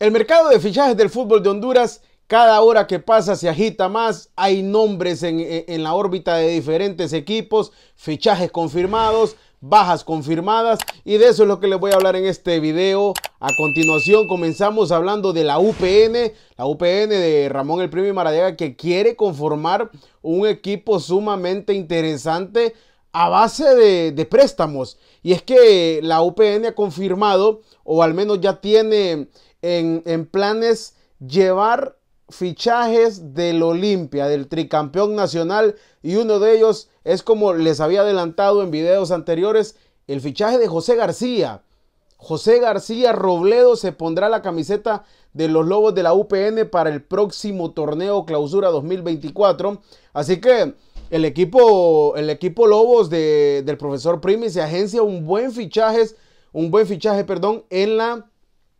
El mercado de fichajes del fútbol de Honduras cada hora que pasa se agita más, hay nombres en, la órbita de diferentes equipos, fichajes confirmados, bajas confirmadas y de eso es lo que les voy a hablar en este video. A continuación comenzamos hablando de la UPN, la UPN de Ramón El Primo y Maradiaga que quiere conformar un equipo sumamente interesante a base de, préstamos. Y es que la UPN ha confirmado, o al menos ya tiene en, en planes, llevar fichajes del Olimpia, del tricampeón nacional, y uno de ellos es como les había adelantado en videos anteriores, el fichaje de José García. José García Robledo se pondrá la camiseta de los Lobos de la UPN para el próximo torneo Clausura 2024. Así que el equipo, el equipo Lobos de, del profesor Primi se agencia un buen fichaje, un buen fichaje, perdón, en la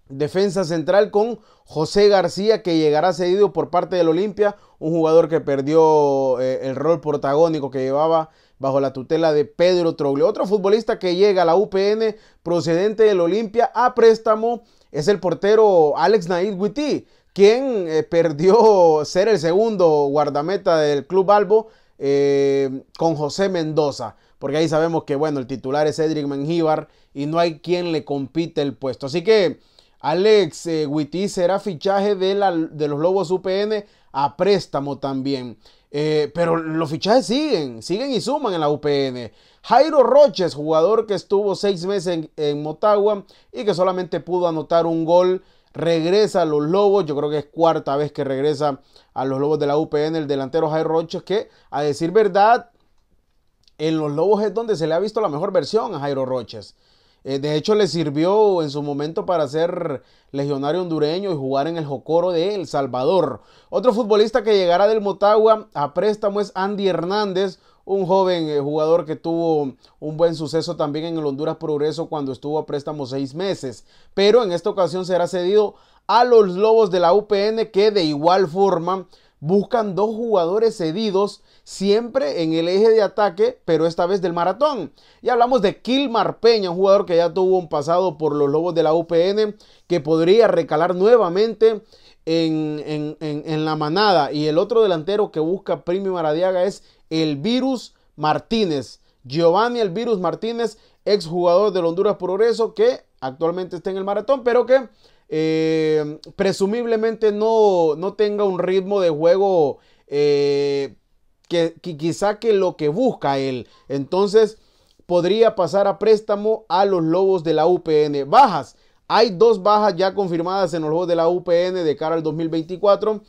defensa central con José García que llegará cedido por parte del Olimpia, un jugador que perdió eh, el rol protagónico que llevaba bajo la tutela de Pedro Troglio. Otro futbolista que llega a la UPN procedente del Olimpia a préstamo es el portero Alex Naid Witty, quien eh, perdió ser el segundo guardameta del Club Albo eh, con José Mendoza, porque ahí sabemos que, bueno, el titular es Edric Mengíbar y no hay quien le compite el puesto. Así que Alex eh, será fichaje de, la, de, los Lobos UPN a préstamo también. Eh, pero los fichajes siguen, siguen y suman en la UPN. Jairo Roches, jugador que estuvo seis meses en Motagua y que solamente pudo anotar un gol regresa a los Lobos. Yo creo que es cuarta vez que regresa a los Lobos de la UPN el delantero Jairo Roches, que a decir verdad, en los Lobos es donde se le ha visto la mejor versión a Jairo Roches. Eh, de hecho, le sirvió en su momento para ser legionario hondureño y jugar en el Jocoro de El Salvador. Otro futbolista que llegará del Motagua a préstamo es Andy Hernández, un joven eh, jugador que tuvo un buen suceso también en el Honduras Progreso cuando estuvo a préstamo seis meses, pero en esta ocasión será cedido a los Lobos de la UPN que de igual forma buscan dos jugadores cedidos siempre en el eje de ataque, pero esta vez del maratón. Y hablamos de Kilmar Peña, un jugador que ya tuvo un pasado por los Lobos de la UPN, que podría recalar nuevamente en, la manada. Y el otro delantero que busca Primi Maradiaga es el Virus Martínez. Giovanni el Virus Martínez, jugador del Honduras Progreso, que actualmente está en el maratón, pero que eh, presumiblemente no, tenga un ritmo de juego eh, que, quizá que lo que busca él. Entonces podría pasar a préstamo a los Lobos de la UPN. Bajas. Hay dos bajas ya confirmadas en los lobos de la UPN de cara al 2024.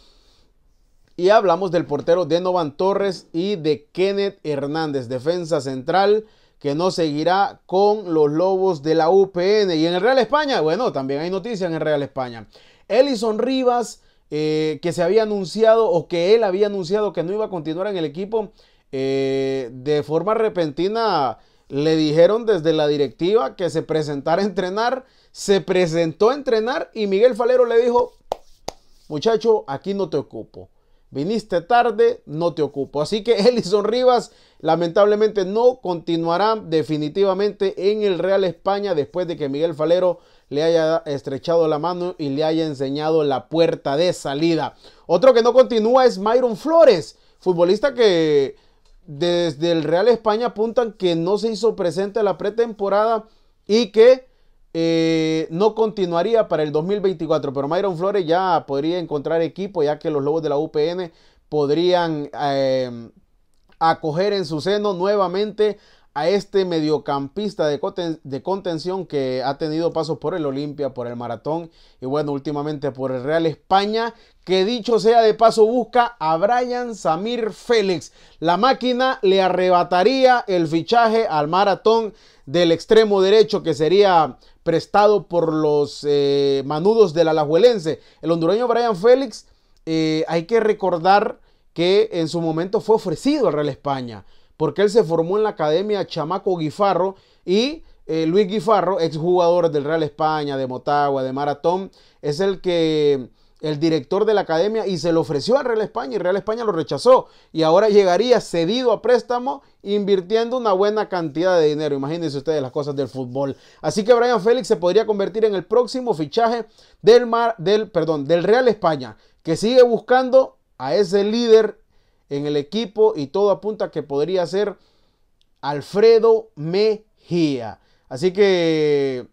Y hablamos del portero Denovan Torres y de Kenneth Hernández, defensa central que no seguirá con los Lobos de la UPN. Y en el Real España, bueno, también hay noticias en el Real España. Ellison Rivas, eh, que se había anunciado o que él había anunciado que no iba a continuar en el equipo, eh, de forma repentina le dijeron desde la directiva que se presentara a entrenar, se presentó a entrenar y Miguel Falero le dijo, muchacho, aquí no te ocupo. Viniste tarde, no te ocupo. Así que Elison Rivas lamentablemente no continuará definitivamente en el Real España después de que Miguel Falero le haya estrechado la mano y le haya enseñado la puerta de salida. Otro que no continúa es Myron Flores, futbolista que desde el Real España apuntan que no se hizo presente la pretemporada y que eh, no continuaría para el 2024. Pero Myron Flores ya podría encontrar equipo, ya que los Lobos de la UPN podrían eh, acoger en su seno nuevamente a este mediocampista de, contención que ha tenido pasos por el Olimpia, por el Maratón y bueno, últimamente por el Real España, que dicho sea de paso busca a Brian Samir Félix. La máquina le arrebataría el fichaje al Maratón del extremo derecho que sería prestado por los eh, manudos del Alajuelense. El hondureño Brian Félix, eh, hay que recordar que en su momento fue ofrecido al Real España porque él se formó en la academia Chamaco Guifarro y eh, Luis Guifarro, exjugador del Real España, de Motagua, de Maratón, es el que el director de la academia y se lo ofreció al Real España y Real España lo rechazó y ahora llegaría cedido a préstamo invirtiendo una buena cantidad de dinero. Imagínense ustedes las cosas del fútbol. Así que Brian Félix se podría convertir en el próximo fichaje del, Mar, del, perdón, del Real España que sigue buscando a ese líder en el equipo y todo apunta que podría ser Alfredo Mejía. Así que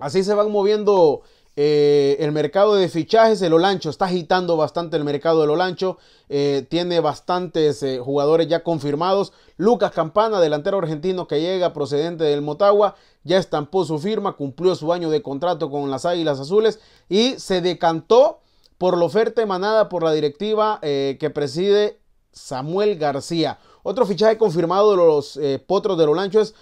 así se van moviendo eh, el mercado de fichajes, el Olancho está agitando bastante el mercado de Olancho. Eh, tiene bastantes eh, jugadores ya confirmados. Lucas Campana, delantero argentino que llega procedente del Motagua, ya estampó su firma, cumplió su año de contrato con las Águilas Azules y se decantó por la oferta emanada por la directiva que preside Samuel García. Otro fichaje confirmado de los eh, Potros de Lolancho es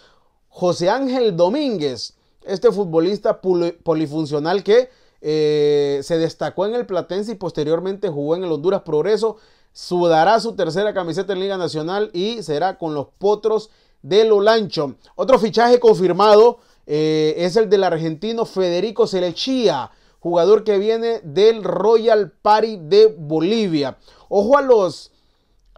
José Ángel Domínguez, este futbolista polifuncional que eh, se destacó en el Platense y posteriormente jugó en el Honduras Progreso, sudará su tercera camiseta en Liga Nacional y será con los Potros de Lolancho. Otro fichaje confirmado eh, es el del argentino Federico Selechía, jugador que viene del Royal Party de Bolivia. Ojo a los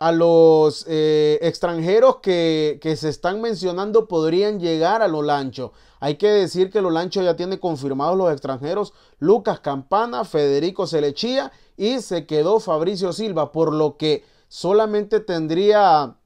a los eh, extranjeros que, que, se están mencionando podrían llegar a Lo Lancho. Hay que decir que Lo Lancho ya tiene confirmados los extranjeros Lucas Campana, Federico Selechía y se quedó Fabricio Silva, por lo que solamente tendría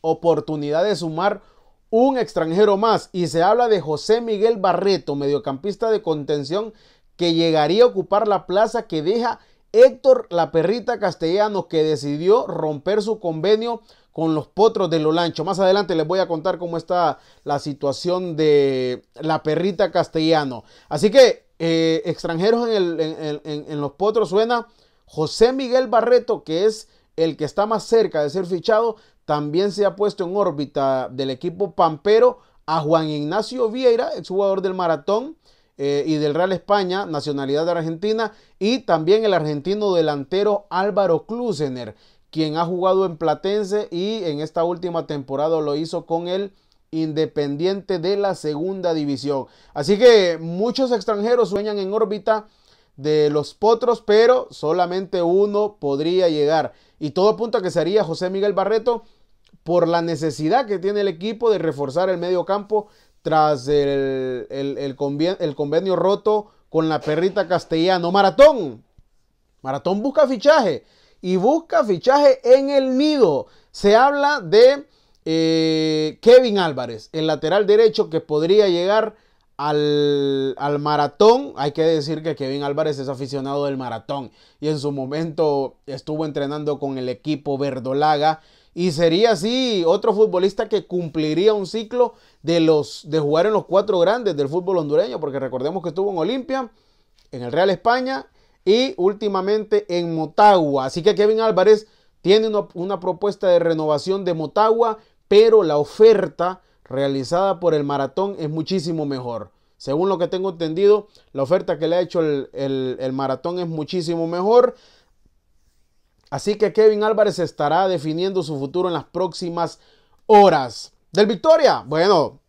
oportunidad de sumar un extranjero más. Y se habla de José Miguel Barreto, mediocampista de contención, que llegaría a ocupar la plaza que deja Héctor La Perrita Castellano, que decidió romper su convenio con los potros de Lolancho. Más adelante les voy a contar cómo está la situación de La Perrita Castellano. Así que, eh, extranjeros en, los potros suena José Miguel Barreto, que es el que está más cerca de ser fichado, también se ha puesto en órbita del equipo pampero a Juan Ignacio Vieira, jugador del Maratón, eh, y del Real España, nacionalidad de Argentina, y también el argentino delantero Álvaro Klusener, quien ha jugado en Platense y en esta última temporada lo hizo con el Independiente de la Segunda División. Así que muchos extranjeros sueñan en órbita de los potros, pero solamente uno podría llegar. Y todo apunta a que sería José Miguel Barreto por la necesidad que tiene el equipo de reforzar el medio campo tras el, el, convenio, roto con la perrita castellano. Maratón. Maratón busca fichaje y busca fichaje en el nido. Se habla de eh, Kevin Álvarez, el lateral derecho que podría llegar al, al, maratón. Hay que decir que Kevin Álvarez es aficionado del maratón y en su momento estuvo entrenando con el equipo verdolaga y sería así otro futbolista que cumpliría un ciclo de, los, de jugar en los cuatro grandes del fútbol hondureño, porque recordemos que estuvo en Olimpia, en el Real España y últimamente en Motagua. Así que Kevin Álvarez tiene una, propuesta de renovación de Motagua, pero la oferta realizada por el maratón es muchísimo mejor. Según lo que tengo entendido, la oferta que le ha hecho el maratón es muchísimo mejor. Así que Kevin Álvarez estará definiendo su futuro en las próximas horas. Del Victoria, bueno,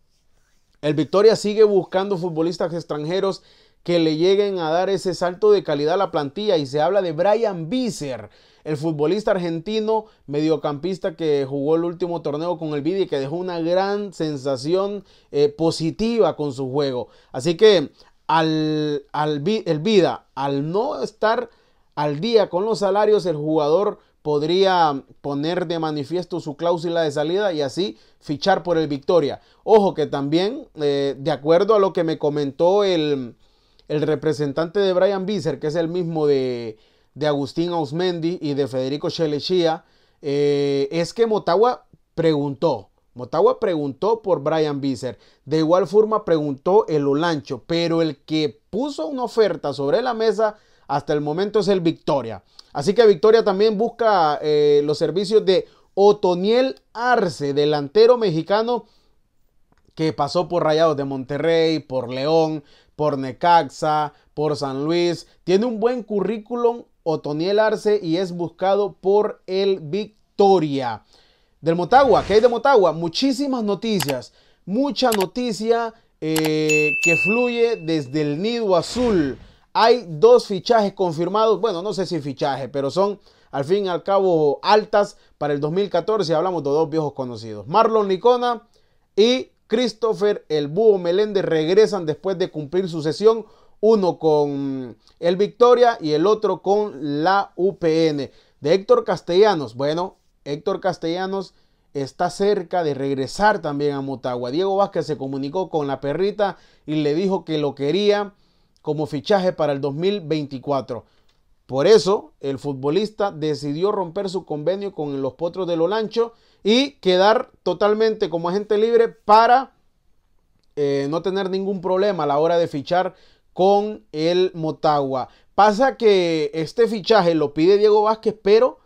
el Victoria sigue buscando futbolistas extranjeros que le lleguen a dar ese salto de calidad a la plantilla y se habla de Brian Visser, el futbolista argentino, mediocampista que jugó el último torneo con el Vidi y que dejó una gran sensación eh, positiva con su juego. Así que al, al el Vida, al no estar al día con los salarios, el jugador podría poner de manifiesto su cláusula de salida y así fichar por el Victoria. Ojo que también, eh, de acuerdo a lo que me comentó el, representante de Brian Biser, que es el mismo de, de Agustín Ausmendi y de Federico Chelechía, eh, es que Motagua preguntó. Motagua preguntó por Brian Biser. De igual forma preguntó el Olancho, pero el que puso una oferta sobre la mesa hasta el momento es el Victoria. Así que Victoria también busca eh, los servicios de Otoniel Arce, delantero mexicano que pasó por Rayados de Monterrey, por León, por Necaxa, por San Luis. Tiene un buen currículum Otoniel Arce y es buscado por el Victoria. Del Motagua, ¿qué hay de Motagua? Muchísimas noticias, mucha noticia eh, que fluye desde el Nido Azul. Hay dos fichajes confirmados, bueno, no sé si fichaje, pero son al fin y al cabo altas para el 2014. Hablamos de dos viejos conocidos. Marlon Licona y Christopher el Búho Meléndez regresan después de cumplir su sesión. Uno con el Victoria y el otro con la UPN. De Héctor Castellanos. Bueno, Héctor Castellanos está cerca de regresar también a Motagua. Diego Vázquez se comunicó con la perrita y le dijo que lo quería como fichaje para el 2024. Por eso el futbolista decidió romper su convenio con los Potros de lancho y quedar totalmente como agente libre para eh, no tener ningún problema a la hora de fichar con el Motagua. Pasa que este fichaje lo pide Diego Vázquez, pero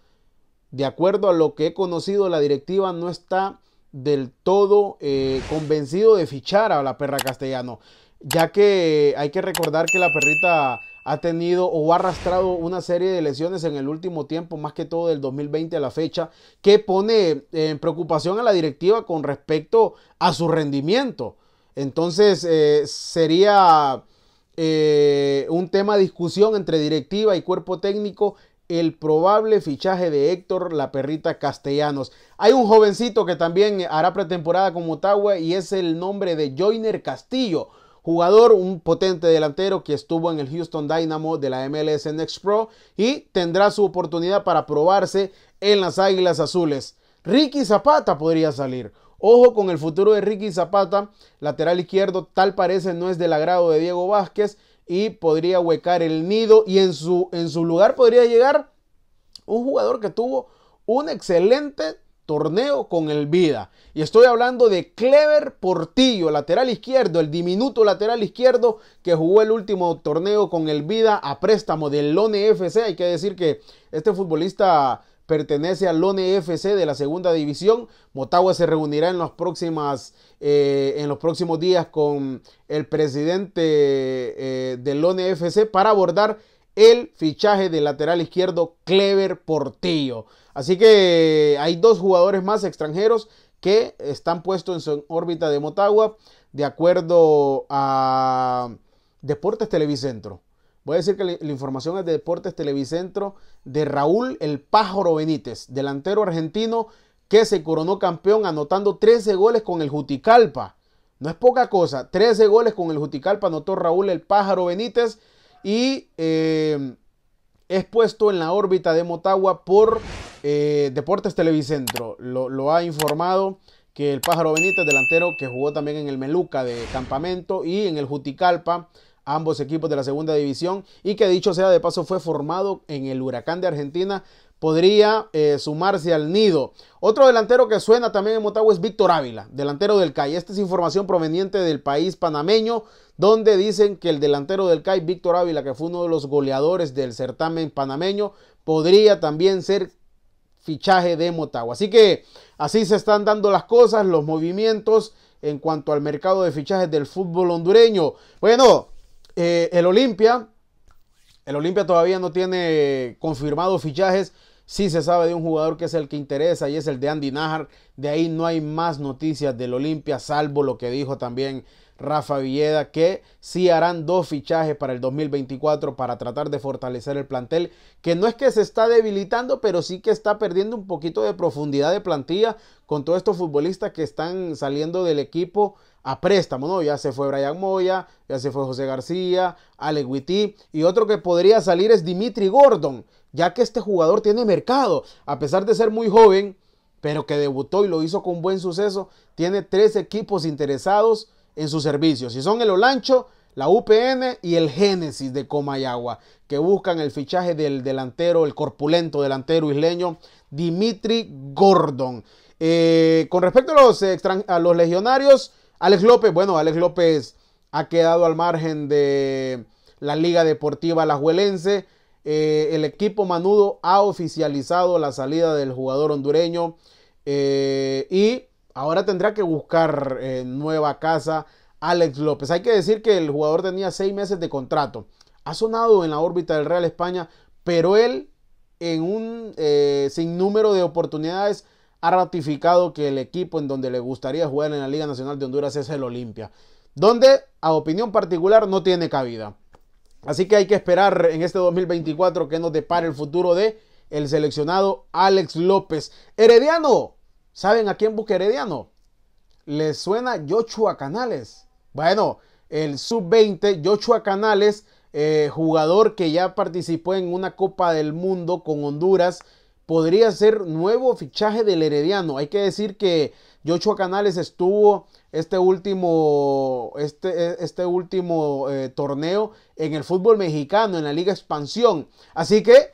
de acuerdo a lo que he conocido, la directiva no está del todo eh, convencido de fichar a la perra castellano ya que hay que recordar que la perrita ha tenido o ha arrastrado una serie de lesiones en el último tiempo, más que todo del 2020 a la fecha, que pone en preocupación a la directiva con respecto a su rendimiento. Entonces eh, sería eh, un tema de discusión entre directiva y cuerpo técnico el probable fichaje de Héctor La Perrita Castellanos. Hay un jovencito que también hará pretemporada con Motagua y es el nombre de Joiner Castillo jugador, un potente delantero que estuvo en el Houston Dynamo de la MLS Next Pro y tendrá su oportunidad para probarse en las Águilas Azules. Ricky Zapata podría salir. Ojo con el futuro de Ricky Zapata, lateral izquierdo, tal parece no es del agrado de Diego Vázquez y podría huecar el nido y en su, en su lugar podría llegar un jugador que tuvo un excelente torneo con el Vida. Y estoy hablando de Clever Portillo, lateral izquierdo, el diminuto lateral izquierdo que jugó el último torneo con el Vida a préstamo del Lone FC. Hay que decir que este futbolista pertenece al Lone FC de la segunda división. Motagua se reunirá en los, próximas, eh, en los próximos días con el presidente eh, del Lone FC para abordar el fichaje del lateral izquierdo Clever Portillo. Así que hay dos jugadores más extranjeros que están puestos en su órbita de Motagua de acuerdo a Deportes Televicentro. Voy a decir que la información es de Deportes Televicentro de Raúl El Pájaro Benítez, delantero argentino que se coronó campeón anotando 13 goles con el Juticalpa. No es poca cosa, 13 goles con el Juticalpa anotó Raúl El Pájaro Benítez y em, es puesto en la órbita de Motagua por eh, Deportes Televicentro. Lo, ha informado que el Pájaro Benítez, delantero que jugó también en el Meluca de Campamento y en el Juticalpa, ambos equipos de la segunda división, y que dicho sea de paso fue formado en el Huracán de Argentina, podría eh, sumarse al nido. Otro delantero que suena también en Motagua es Víctor Ávila, delantero del CAI. Esta es información proveniente del país panameño donde dicen que el delantero del CAI, Víctor Ávila, que fue uno de los goleadores del certamen panameño, podría también ser fichaje de Motagua. Así que así se están dando las cosas, los movimientos en cuanto al mercado de fichajes del fútbol hondureño. Bueno, eh, el Olimpia, el Olimpia todavía no tiene confirmados fichajes. Sí se sabe de un jugador que es el que interesa y es el de Andy Najar. De ahí no hay más noticias del Olimpia, salvo lo que dijo también Rafa Villeda, que sí harán dos fichajes para el 2024 para tratar de fortalecer el plantel, que no es que se está debilitando, pero sí que está perdiendo un poquito de profundidad de plantilla con todos estos futbolistas que están saliendo del equipo a préstamo, ¿no? Ya se fue Brian Moya, ya se fue José García, Ale y otro que podría salir es Dimitri Gordon, ya que este jugador tiene mercado, a pesar de ser muy joven, pero que debutó y lo hizo con buen suceso, tiene tres equipos interesados en sus servicios y son el Olancho, la UPN y el Génesis de Comayagua, que buscan el fichaje del delantero, el corpulento delantero isleño Dimitri Gordon. Eh, con respecto a los, a los legionarios, Alex López, bueno, Alex López ha quedado al margen de la Liga Deportiva Lajuelense, eh, el equipo Manudo ha oficializado la salida del jugador hondureño eh, y Ahora tendrá que buscar eh, nueva casa Alex López. Hay que decir que el jugador tenía seis meses de contrato. Ha sonado en la órbita del Real España, pero él en un eh, sinnúmero de oportunidades ha ratificado que el equipo en donde le gustaría jugar en la Liga Nacional de Honduras es el Olimpia, donde a opinión particular no tiene cabida. Así que hay que esperar en este 2024 que nos depare el futuro de el seleccionado Alex López. Herediano, ¿Saben a quién Herediano? ¿Les suena Yochua Canales? Bueno, el sub-20, Yochua Canales, eh, jugador que ya participó en una Copa del Mundo con Honduras, podría ser nuevo fichaje del Herediano. Hay que decir que Yochua Canales estuvo este último, este, e, este último eh, torneo en el fútbol mexicano, en la Liga Expansión. Así que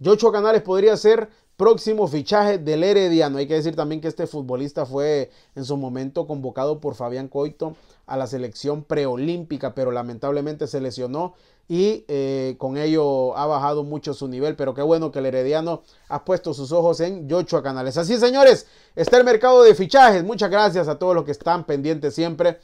Yochua Canales podría ser próximo fichaje del Herediano. Hay que decir también que este futbolista fue en su momento convocado por Fabián Coito a la selección preolímpica, pero lamentablemente se lesionó y eh, con ello ha bajado mucho su nivel. Pero qué bueno que el Herediano ha puesto sus ojos en Yochoa Canales. Así, señores, está el mercado de fichajes. Muchas gracias a todos los que están pendientes siempre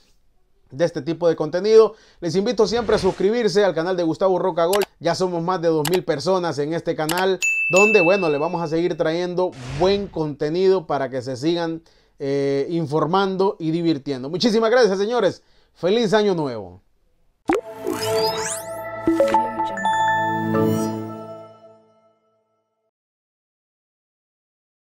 de este tipo de contenido. Les invito siempre a suscribirse al canal de Gustavo Roca Gol. Ya somos más de 2.000 personas en este canal, donde, bueno, le vamos a seguir trayendo buen contenido para que se sigan eh, informando y divirtiendo. Muchísimas gracias, señores. Feliz año nuevo.